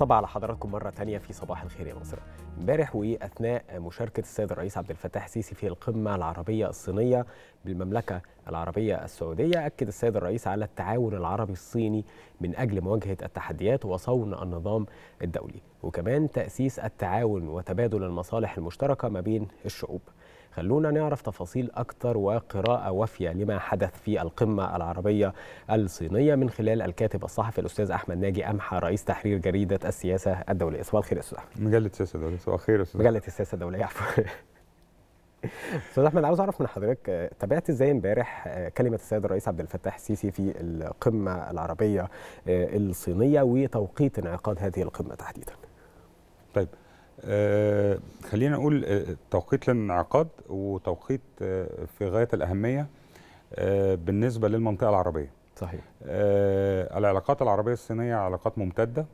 صباح على حضراتكم مرة تانية في صباح الخير يا مصر امبارح وأثناء مشاركة السيد الرئيس عبد الفتاح السيسي في القمة العربية الصينية بالمملكة العربية السعودية أكد السيد الرئيس على التعاون العربي الصيني من أجل مواجهة التحديات وصون النظام الدولي وكمان تأسيس التعاون وتبادل المصالح المشتركة ما بين الشعوب خلونا نعرف تفاصيل أكثر وقراءة وافية لما حدث في القمة العربية الصينية من خلال الكاتب الصحفي الأستاذ أحمد ناجي أمحى رئيس تحرير جريدة السياسة الدولية صباح الخير أستاذ أحمد مجلة السياسة الدولية صباح الخير أستاذ مجلة السياسة الدولية عفوا استاذ احمد عاوز اعرف من حضرتك تابعت ازاي امبارح آه، كلمه السيد الرئيس عبد الفتاح السيسي في القمه العربيه آه، الصينيه وتوقيت انعقاد هذه القمه تحديدا. طيب آه، خلينا نقول آه، توقيت للانعقاد وتوقيت آه، في غايه الاهميه بالنسبه للمنطقه العربيه. صحيح. العلاقات العربيه الصينيه علاقات ممتده،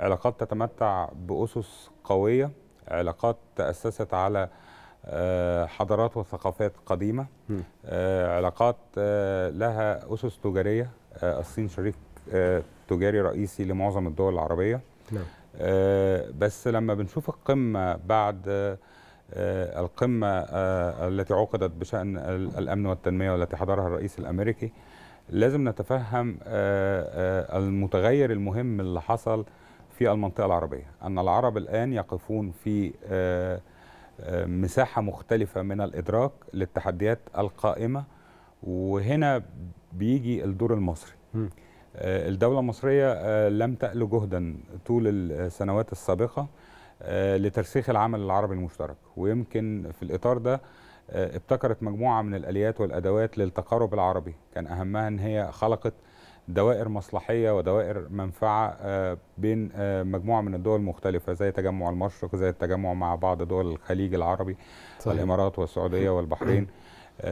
علاقات تتمتع باسس قويه، علاقات تاسست على حضارات وثقافات قديمه، علاقات لها اسس تجاريه، الصين شريك تجاري رئيسي لمعظم الدول العربيه. نعم. آه، بس لما بنشوف القمة بعد آه، القمة آه، التي عقدت بشأن الأمن والتنمية والتي حضرها الرئيس الأمريكي لازم نتفهم المتغير المهم اللي حصل في المنطقة العربية أن العرب الآن يقفون في مساحة مختلفة من الإدراك للتحديات القائمة وهنا بيجي الدور المصري آه، الدولة المصرية آه، لم تأل جهدا طول السنوات السابقة آه، لترسيخ العمل العربي المشترك ويمكن في الإطار ده ابتكرت مجموعة من الآليات والأدوات للتقارب العربي كان أهمها أن هي خلقت دوائر مصلحية ودوائر منفعة بين مجموعة من الدول المختلفة زي تجمع المشرق زي التجمع مع بعض دول الخليج العربي صحيح. الإمارات والسعودية والبحرين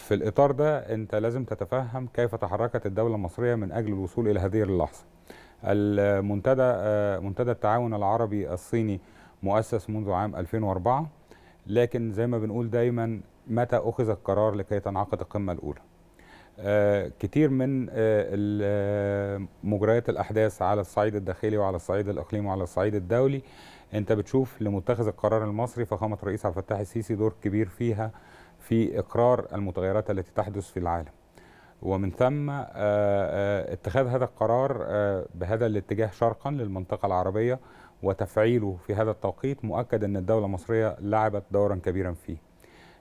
في الإطار ده أنت لازم تتفهم كيف تحركت الدولة المصرية من أجل الوصول إلى هذه اللحظة المنتدى آه، منتدى التعاون العربي الصيني مؤسس منذ عام 2004 لكن زي ما بنقول دايما متى أخذ القرار لكي تنعقد القمة الأولى آه، كتير من آه، مجريات الأحداث على الصعيد الداخلي وعلى الصعيد الإقليمي وعلى الصعيد الدولي أنت بتشوف لمتخذ القرار المصري فخامة الرئيس عبد الفتاح السيسي دور كبير فيها في إقرار المتغيرات التي تحدث في العالم ومن ثم آه، آه، اتخاذ هذا القرار آه، بهذا الاتجاه شرقا للمنطقة العربية وتفعيله في هذا التوقيت مؤكد أن الدولة المصرية لعبت دورا كبيرا فيه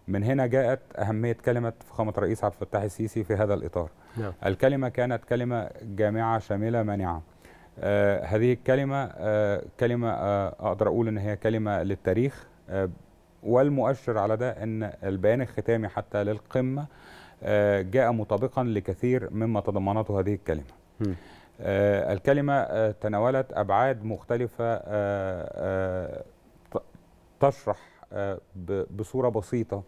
من هنا جاءت أهمية كلمة فخامة الرئيس عبد الفتاح السيسي في هذا الإطار نعم. الكلمة كانت كلمة جامعة شاملة مانعة آه هذه الكلمة آه كلمة آه أقدر أقول أن هي كلمة للتاريخ آه والمؤشر على ده أن البيان الختامي حتى للقمة آه، جاء مطابقا لكثير مما تضمنته هذه الكلمة آه، الكلمة آه، تناولت أبعاد مختلفة تشرح بصورة بسيطة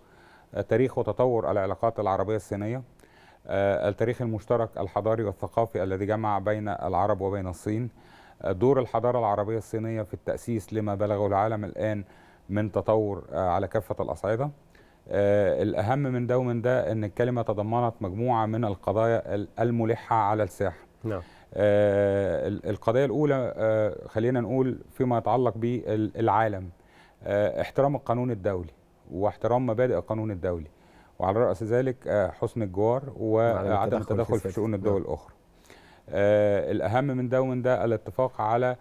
تاريخ وتطور العلاقات العربية الصينية التاريخ المشترك الحضاري والثقافي الذي جمع بين العرب وبين الصين دور الحضارة العربية الصينية في التأسيس لما بلغه العالم الآن من تطور آه، على كافه الاصعده آه، الاهم من ده ومن ده ان الكلمه تضمنت مجموعه من القضايا الملحه على الساحه نعم آه، القضيه الاولى خلينا نقول فيما يتعلق بالعالم احترام القانون الدولي واحترام مبادئ القانون الدولي وعلى رأس ذلك حسن الجوار وعدم التدخل في شؤون الدول نعم. الأخرى. الأهم من ده ومن ده الاتفاق على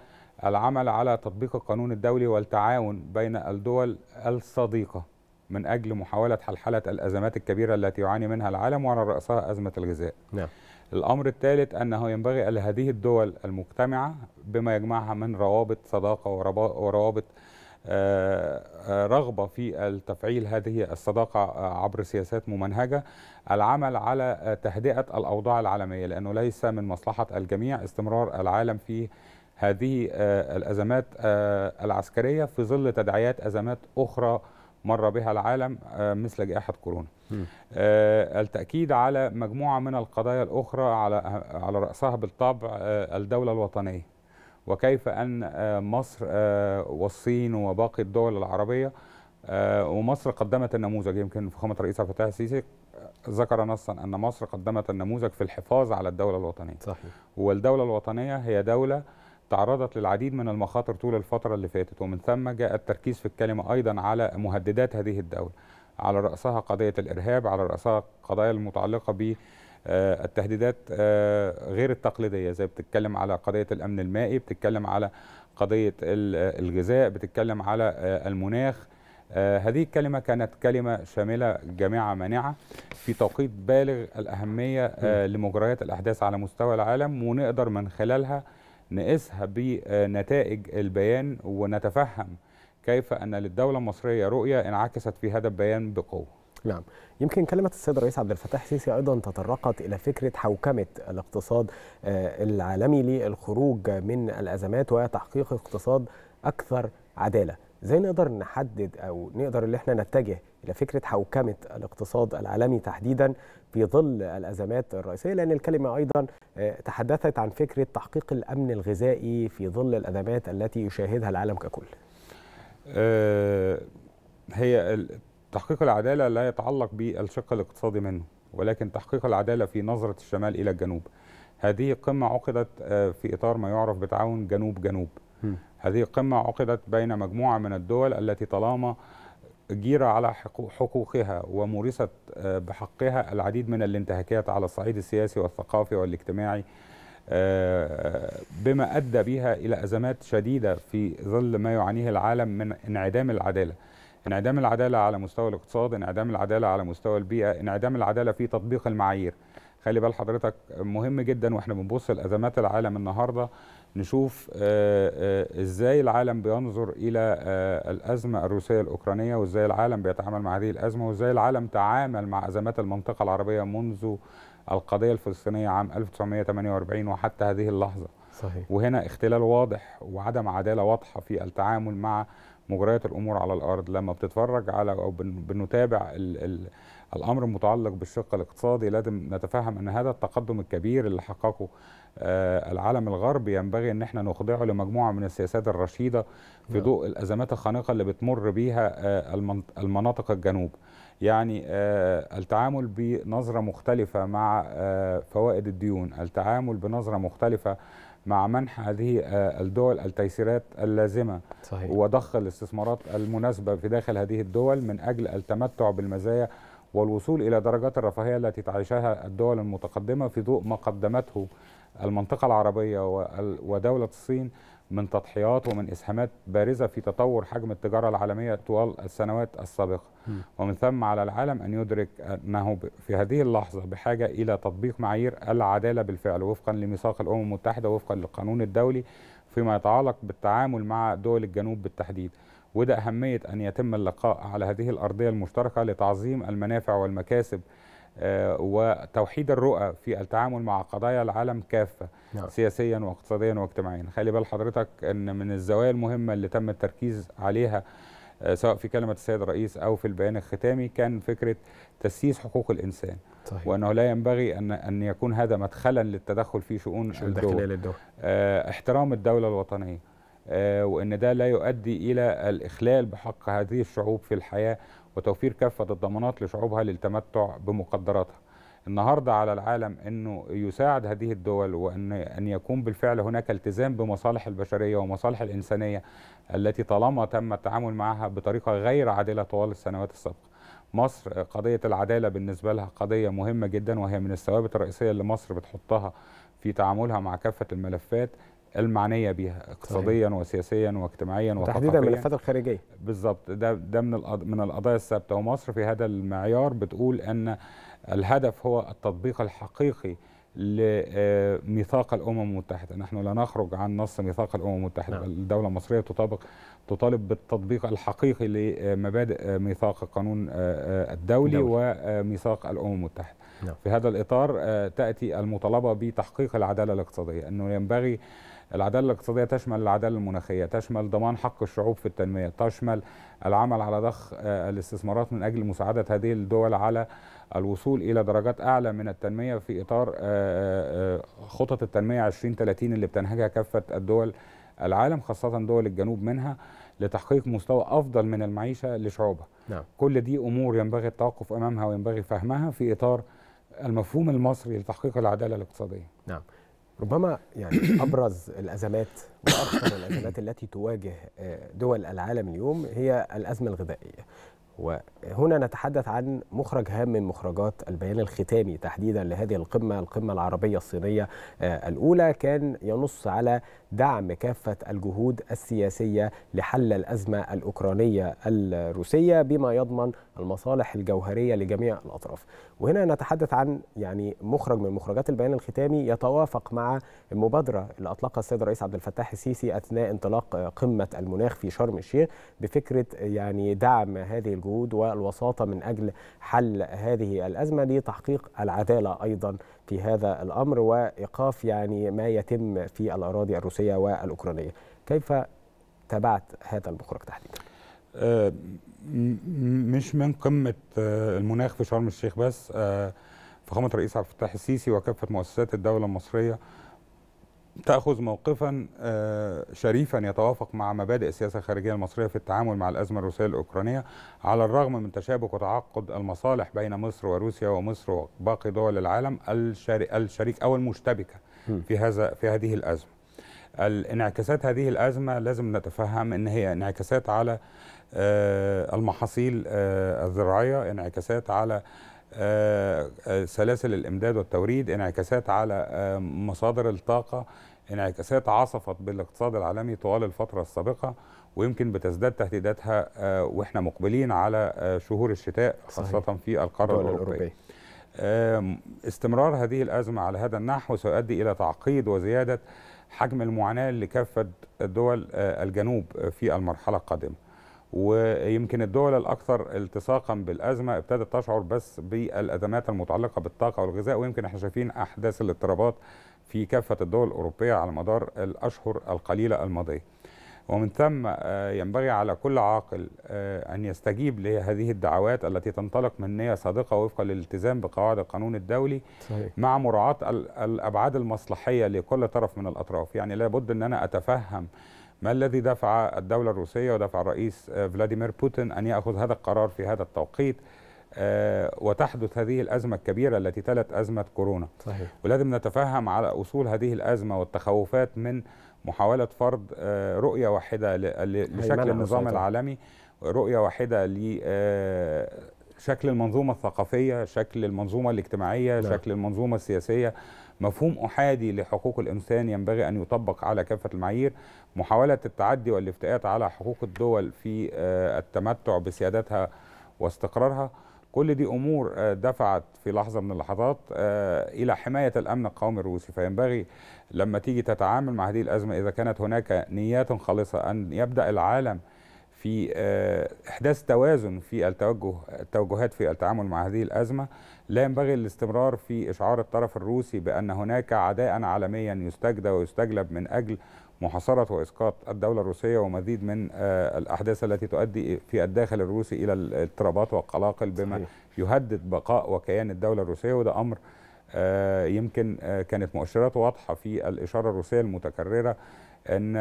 العمل على تطبيق القانون الدولي والتعاون بين الدول الصديقة من أجل محاولة حلحلة الأزمات الكبيرة التي يعاني منها العالم وعلى رأسها أزمة الغذاء نعم. الأمر الثالث أنه ينبغي لهذه الدول المجتمعة بما يجمعها من روابط صداقة وروابط آه، آه، رغبة في تفعيل هذه الصداقة آه، عبر سياسات ممنهجة العمل على تهدئة الأوضاع العالمية لأنه ليس من مصلحة الجميع استمرار العالم في هذه آه، الأزمات آه، العسكرية في ظل تدعيات أزمات أخرى مر بها العالم آه، مثل جائحة كورونا التأكيد على مجموعة من القضايا الأخرى على على رأسها بالطبع الدولة الوطنية وكيف أن مصر والصين وباقي الدول العربية ومصر قدمت النموذج يمكن فخامة الرئيس عبد الفتاح السيسي ذكر نصا أن مصر قدمت النموذج في الحفاظ على الدولة الوطنية صحيح. والدولة الوطنية هي دولة تعرضت للعديد من المخاطر طول الفترة اللي فاتت ومن ثم جاء التركيز في الكلمة أيضا على مهددات هذه الدولة على رأسها قضية الإرهاب على رأسها قضايا المتعلقة ب آه، التهديدات آه، غير التقليدية زي بتتكلم على قضية الأمن المائي بتتكلم على قضية آه، الغذاء بتتكلم على المناخ هذه الكلمة كانت كلمة شاملة جميع مانعة في توقيت بالغ الأهمية لمجريات الأحداث على مستوى العالم ونقدر من خلالها نقيسها بنتائج البيان ونتفهم كيف أن للدولة المصرية رؤية انعكست في هذا البيان بقوة نعم يمكن كلمة السيد الرئيس عبد الفتاح السيسي أيضا تطرقت إلى فكرة حوكمة الاقتصاد آه، العالمي للخروج من الأزمات وتحقيق اقتصاد أكثر عدالة زي نقدر نحدد أو نقدر اللي احنا نتجه إلى فكرة حوكمة الاقتصاد العالمي تحديدا في ظل الأزمات الرئيسية لأن الكلمة أيضا آه، تحدثت عن فكرة تحقيق الأمن الغذائي في ظل الأزمات التي يشاهدها العالم ككل آه، هي تحقيق العدالة لا يتعلق بالشق الاقتصادي منه ولكن تحقيق العدالة في نظرة الشمال إلى الجنوب هذه القمة عقدت آه، في إطار ما يعرف بتعاون جنوب جنوب هذه القمة عقدت بين مجموعة من الدول التي طالما جيرة على حقوقها ومورست آه، بحقها العديد من الانتهاكات على الصعيد السياسي والثقافي والاجتماعي آه، بما أدى بها إلى أزمات شديدة في ظل ما يعانيه العالم من انعدام العدالة انعدام العدالة على مستوى الاقتصاد انعدام العدالة على مستوى البيئة انعدام العدالة في تطبيق المعايير خلي بال حضرتك مهم جدا واحنا بنبص لازمات العالم النهارده نشوف آه، آه، ازاي العالم بينظر الى آه، الازمه الروسيه الاوكرانيه وازاي العالم بيتعامل مع هذه الازمه وازاي العالم تعامل مع ازمات المنطقه العربيه منذ القضيه الفلسطينيه عام 1948 وحتى هذه اللحظه صحيح. وهنا اختلال واضح وعدم عداله واضحه في التعامل مع مجريات الامور على الارض لما بتتفرج على او بنتابع ال ال الأمر المتعلق بالشق الاقتصادي لازم نتفهم أن هذا التقدم الكبير اللي حققه آه، العالم الغربي ينبغي أن احنا نخضعه لمجموعة من السياسات الرشيدة في نعم. ضوء الأزمات الخانقة اللي بتمر بيها آه، المناطق الجنوب يعني آه، التعامل بنظرة مختلفة مع فوائد الديون التعامل بنظرة مختلفة مع منح هذه الدول التيسيرات اللازمة صحيح. وضخ الاستثمارات المناسبة في داخل هذه الدول من أجل التمتع بالمزايا والوصول إلى درجات الرفاهية التي تعيشها الدول المتقدمة في ضوء ما قدمته المنطقة العربية ودولة الصين من تضحيات ومن إسهامات بارزة في تطور حجم التجارة العالمية طوال السنوات السابقة ومن ثم على العالم أن يدرك أنه في هذه اللحظة بحاجة إلى تطبيق معايير العدالة بالفعل وفقا لميثاق الأمم المتحدة وفقا للقانون الدولي فيما يتعلق بالتعامل مع دول الجنوب بالتحديد وده أهمية أن يتم اللقاء على هذه الأرضية المشتركة لتعظيم المنافع والمكاسب آه، وتوحيد الرؤى في التعامل مع قضايا العالم كافة نعم. سياسيا واقتصاديا واجتماعيا خلي بال حضرتك أن من الزوايا المهمة اللي تم التركيز عليها آه، سواء في كلمة السيد الرئيس أو في البيان الختامي كان فكرة تسييس حقوق الإنسان صحيح. وأنه لا ينبغي أن أن يكون هذا مدخلا للتدخل في شؤون الدول, الدول. اه احترام الدولة الوطنية آه، وأن ده لا يؤدي إلى الإخلال بحق هذه الشعوب في الحياة وتوفير كافة الضمانات لشعوبها للتمتع بمقدراتها النهاردة على العالم أنه يساعد هذه الدول وأن أن يكون بالفعل هناك التزام بمصالح البشرية ومصالح الإنسانية التي طالما تم التعامل معها بطريقة غير عادلة طوال السنوات السابقة مصر آه، قضية العدالة بالنسبة لها قضية مهمة جدا وهي من الثوابت الرئيسية اللي مصر بتحطها في تعاملها مع كافة الملفات المعنيه بها اقتصاديا صحيح. وسياسيا واجتماعيا وثقافيا تحديدا الملفات الخارجيه بالظبط ده ده من من القضايا الثابته ومصر في هذا المعيار بتقول ان الهدف هو التطبيق الحقيقي لميثاق آه، الامم المتحده، نحن لا نخرج عن نص ميثاق الامم المتحده، نعم. الدوله المصريه تطابق تطالب بالتطبيق الحقيقي لمبادئ آه، ميثاق القانون آه، الدولي دولي. وميثاق الامم المتحده. نعم. في هذا الاطار تاتي المطالبه بتحقيق العداله الاقتصاديه، انه ينبغي العداله الاقتصاديه تشمل العداله المناخيه تشمل ضمان حق الشعوب في التنميه تشمل العمل على ضخ آه، الاستثمارات من اجل مساعده هذه الدول على الوصول الى درجات اعلى من التنميه في اطار آه، آه، خطط التنميه 2030 اللي بتنهجها كافه الدول العالم خاصه دول الجنوب منها لتحقيق مستوى افضل من المعيشه لشعوبها نعم. كل دي امور ينبغي التوقف امامها وينبغي فهمها في اطار المفهوم المصري لتحقيق العداله الاقتصاديه نعم ربما يعني ابرز الازمات واكثر الازمات التي تواجه آه، دول العالم اليوم هي الازمه الغذائيه وهنا نتحدث عن مخرج هام من مخرجات البيان الختامي تحديدا لهذه القمة القمة العربية الصينية آه، الأولى كان ينص على دعم كافة الجهود السياسية لحل الأزمة الأوكرانية الروسية بما يضمن المصالح الجوهرية لجميع الأطراف وهنا نتحدث عن يعني مخرج من مخرجات البيان الختامي يتوافق مع المبادرة اللي أطلقها السيد الرئيس عبد الفتاح السيسي أثناء انطلاق آه، قمة المناخ في شرم الشيخ بفكرة يعني دعم هذه الجهود الجهود والوساطة من أجل حل هذه الأزمة لتحقيق العدالة أيضا في هذا الأمر وإيقاف يعني ما يتم في الأراضي الروسية والأوكرانية كيف تابعت هذا المخرج تحديدا؟ آه، مش من قمة آه، المناخ في شرم الشيخ بس آه، فخامة الرئيس عبد الفتاح السيسي وكافة مؤسسات الدولة المصرية تأخذ موقفا آه، شريفا يتوافق مع مبادئ السياسة الخارجية المصرية في التعامل مع الأزمة الروسية الأوكرانية على الرغم من تشابك وتعاقد المصالح بين مصر وروسيا ومصر وباقي دول العالم الشريك أو المشتبكة في هذا في هذه الأزمة. الانعكاسات هذه الأزمة لازم نتفهم أن هي انعكاسات على آه، المحاصيل آه، الزراعية انعكاسات على آه، آه، سلاسل الامداد والتوريد انعكاسات على آه، مصادر الطاقه انعكاسات عصفت بالاقتصاد العالمي طوال الفتره السابقه ويمكن بتزداد تهديداتها واحنا مقبلين على شهور الشتاء خاصه صحيح. في القاره الاوروبيه استمرار هذه الازمه على هذا النحو سيؤدي الى تعقيد وزياده حجم المعاناه لكافه دول الجنوب في المرحله القادمه ويمكن الدول الأكثر التصاقا بالأزمة ابتدت تشعر بس بالأزمات المتعلقة بالطاقة والغذاء ويمكن احنا شايفين أحداث الاضطرابات في كافة الدول الأوروبية على مدار الأشهر القليلة الماضية ومن ثم آه، ينبغي على كل عاقل آه، أن يستجيب لهذه الدعوات التي تنطلق من نية صادقة وفقا للالتزام بقواعد القانون الدولي صحيح. مع مراعاة الأبعاد المصلحية لكل طرف من الأطراف يعني لابد أن أنا أتفهم ما الذي دفع الدولة الروسية ودفع الرئيس آه، فلاديمير بوتين أن يأخذ هذا القرار في هذا التوقيت آه، وتحدث هذه الأزمة الكبيرة التي تلت أزمة كورونا صحيح. ولازم نتفهم على أصول هذه الأزمة والتخوفات من محاولة فرض آه، رؤية واحدة لشكل النظام العالمي رؤية واحدة شكل المنظومه الثقافيه شكل المنظومه الاجتماعيه لا. نعم. شكل المنظومه السياسيه مفهوم احادي لحقوق الانسان ينبغي ان يطبق على كافه المعايير محاوله التعدي والافتئات على حقوق الدول في آه، التمتع بسيادتها واستقرارها كل دي امور آه، دفعت في لحظه من اللحظات آه، الى حمايه الامن القومي الروسي فينبغي لما تيجي تتعامل مع هذه الازمه اذا كانت هناك نيات خالصه ان يبدا العالم في آه، إحداث توازن في التوجه التوجهات في التعامل مع هذه الأزمة لا ينبغي الاستمرار في إشعار الطرف الروسي بأن هناك عداء عالميا يستجدى ويستجلب من أجل محاصرة وإسقاط الدولة الروسية ومزيد من آه، الأحداث التي تؤدي في الداخل الروسي إلى الاضطرابات والقلاقل بما يهدد بقاء وكيان الدولة الروسية وده أمر آه، يمكن كانت مؤشراته واضحة في الإشارة الروسية المتكررة ان آه،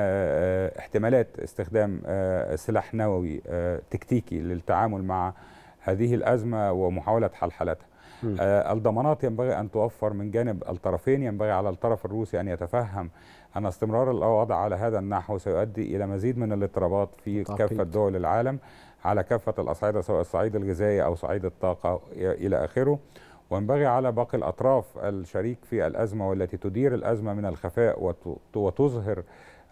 آه، احتمالات استخدام آه، سلاح نووي تكتيكي للتعامل مع هذه الازمه ومحاوله حل حالتها الضمانات ينبغي ان توفر من جانب الطرفين ينبغي على الطرف الروسي ان يتفهم ان استمرار الوضع على هذا النحو سيؤدي الى مزيد من الاضطرابات في كافه دول العالم على كافه الاصعده سواء الصعيد الغذائي او صعيد الطاقه الى اخره وينبغي على باقي الأطراف الشريك في الأزمة والتي تدير الأزمة من الخفاء وتظهر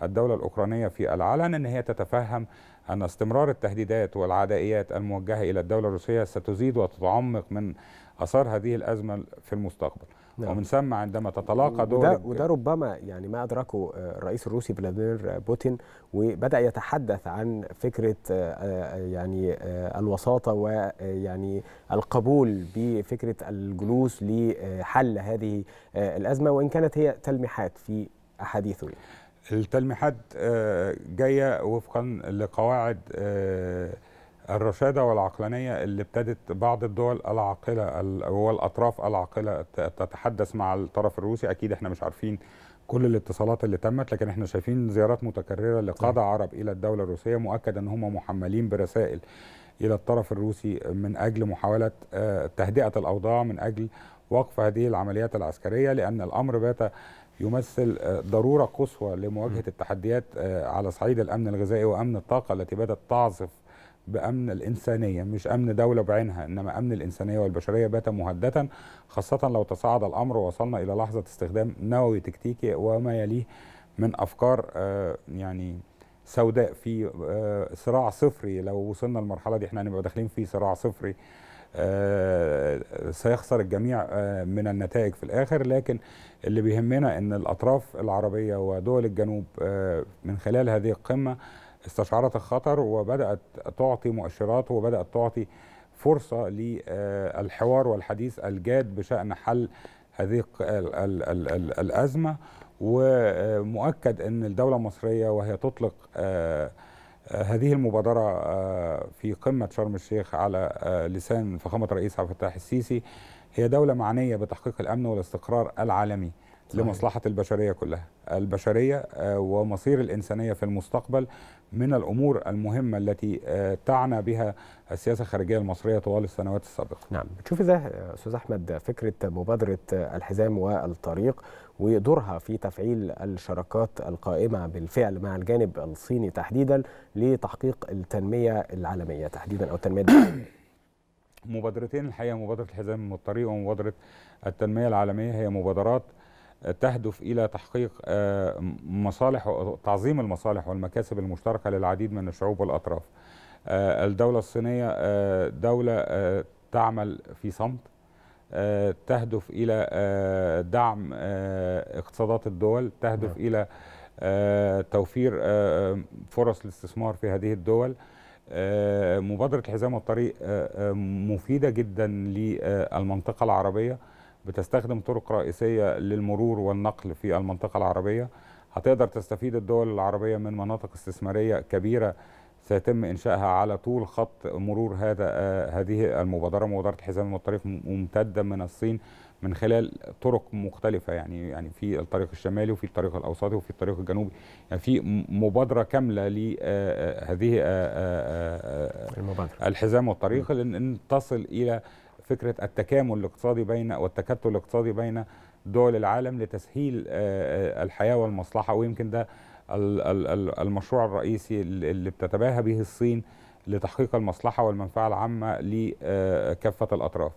الدولة الأوكرانية في العلن أن هي تتفهم أن استمرار التهديدات والعدائيات الموجهة إلى الدولة الروسية ستزيد وتتعمق من أثار هذه الأزمة في المستقبل نعم. ومن ثم عندما تتلاقى دول وده, وده ربما يعني ما أدركه آه، الرئيس الروسي فلاديمير بوتين وبدأ يتحدث عن فكرة آه، آه، يعني الوساطة ويعني القبول بفكرة الجلوس لحل هذه الأزمة وإن كانت هي تلميحات في أحاديثه يعني. التلميحات جايه وفقا لقواعد الرشاده والعقلانيه اللي ابتدت بعض الدول العاقله والاطراف العاقله تتحدث مع الطرف الروسي اكيد احنا مش عارفين كل الاتصالات اللي تمت لكن احنا شايفين زيارات متكرره لقاده عرب الى الدوله الروسيه مؤكد ان هم محملين برسائل الى الطرف الروسي من اجل محاوله آه، تهدئه الاوضاع من اجل وقف هذه العمليات العسكريه لان الامر بات يمثل آه، ضروره قصوى لمواجهه التحديات آه، على صعيد الامن الغذائي وامن الطاقه التي بدات تعزف بامن الانسانيه مش امن دوله بعينها انما امن الانسانيه والبشريه بات مهددا خاصه لو تصاعد الامر ووصلنا الى لحظه استخدام نووي تكتيكي وما يليه من افكار آه، يعني سوداء في آه، صراع صفري لو وصلنا للمرحله دي احنا هنبقى داخلين في صراع صفري آه، سيخسر الجميع من النتائج في الاخر لكن اللي بيهمنا ان الاطراف العربيه ودول الجنوب من خلال هذه القمه استشعرت الخطر وبدأت تعطي مؤشرات وبدأت تعطي فرصة للحوار والحديث الجاد بشأن حل هذه الأزمة ومؤكد أن الدولة المصرية وهي تطلق آه، آه، هذه المبادرة آه، في قمة شرم الشيخ على لسان فخامة الرئيس عبد الفتاح السيسي هي دولة معنية بتحقيق الأمن والاستقرار العالمي لمصلحة البشرية كلها البشرية آه، ومصير الإنسانية في المستقبل من الأمور المهمة التي آه، تعنى بها السياسة الخارجية المصرية طوال السنوات السابقة نعم بتشوف إذا أستاذ أحمد فكرة مبادرة آه، الحزام والطريق ودورها في تفعيل الشراكات القائمة بالفعل مع الجانب الصيني تحديدا لتحقيق التنمية العالمية تحديدا أو التنمية نعم. مبادرتين الحقيقة مبادرة الحزام والطريق ومبادرة التنمية العالمية هي مبادرات تهدف إلى تحقيق آه، مصالح تعظيم المصالح والمكاسب المشتركة للعديد من الشعوب والأطراف آه، الدولة الصينية آه، دولة تعمل في صمت تهدف إلى دعم اقتصادات الدول تهدف نعم. إلى توفير فرص الاستثمار في هذه الدول مبادرة حزام الطريق مفيدة جدا للمنطقة العربية بتستخدم طرق رئيسية للمرور والنقل في المنطقة العربية هتقدر تستفيد الدول العربية من مناطق استثمارية كبيرة سيتم إنشائها على طول خط مرور هذا آه، هذه المبادرة مبادرة حزام والطريق ممتدة من الصين من خلال طرق مختلفة يعني يعني في الطريق الشمالي وفي الطريق الأوسطي وفي الطريق الجنوبي يعني في مبادرة كاملة لهذه آه، آه، المبادرة الحزام والطريق لأن تصل إلى فكره التكامل الاقتصادي بين والتكتل الاقتصادي بين دول العالم لتسهيل آه، آه، الحياه والمصلحه ويمكن ده المشروع الرئيسي اللي بتتباهى به الصين لتحقيق المصلحه والمنفعه العامه لكافه آه، الاطراف.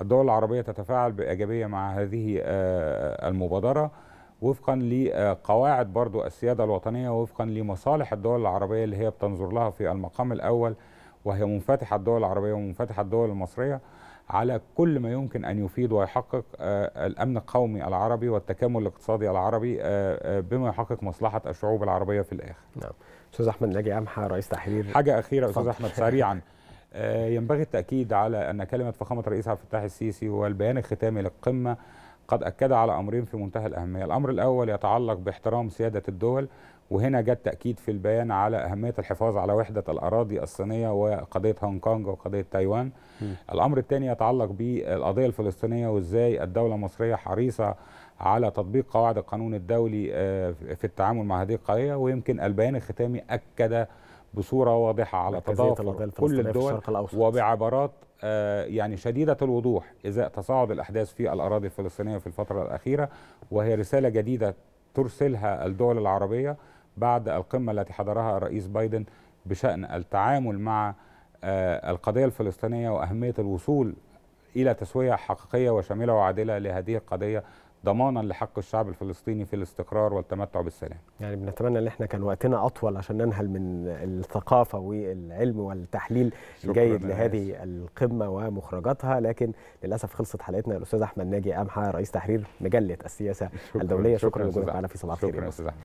الدول العربيه تتفاعل بايجابيه مع هذه المبادره وفقا لقواعد برضو السياده الوطنيه وفقا لمصالح الدول العربيه اللي هي بتنظر لها في المقام الاول وهي منفتحه الدول العربيه ومنفتحه الدول المصريه على كل ما يمكن أن يفيد ويحقق آه، الأمن القومي العربي والتكامل الاقتصادي العربي آه، آه، بما يحقق مصلحة الشعوب العربية في الآخر نعم أستاذ أحمد ناجي أمحى رئيس تحرير حاجة أخيرة أستاذ أحمد سريعا ينبغي التأكيد على أن كلمة فخامة الرئيس عبد الفتاح السيسي والبيان الختامي للقمة قد أكد على أمرين في منتهى الأهمية الأمر الأول يتعلق باحترام سيادة الدول وهنا جاء التأكيد في البيان على أهمية الحفاظ على وحدة الأراضي الصينية وقضية هونج كونج وقضية تايوان م. الأمر الثاني يتعلق بالقضية الفلسطينية وإزاي الدولة المصرية حريصة على تطبيق قواعد القانون الدولي آه، في التعامل مع هذه القضية ويمكن البيان الختامي أكد بصورة واضحة على تضافر كل الدول وبعبارات آه، يعني شديدة الوضوح إزاء تصاعد الأحداث في الأراضي الفلسطينية في الفترة الأخيرة وهي رسالة جديدة ترسلها الدول العربية بعد القمة التي حضرها الرئيس بايدن بشأن التعامل مع آه، القضية الفلسطينية وأهمية الوصول إلى تسوية حقيقية وشاملة وعادلة لهذه القضية ضمانا لحق الشعب الفلسطيني في الاستقرار والتمتع بالسلام يعني بنتمنى ان احنا كان وقتنا اطول عشان ننهل من الثقافه والعلم والتحليل الجيد لهذه ناس. القمه ومخرجاتها لكن للاسف خلصت حلقتنا الاستاذ احمد ناجي امحى رئيس تحرير مجله السياسه شكرا الدوليه شكرا لوجودك معنا في صباح الخير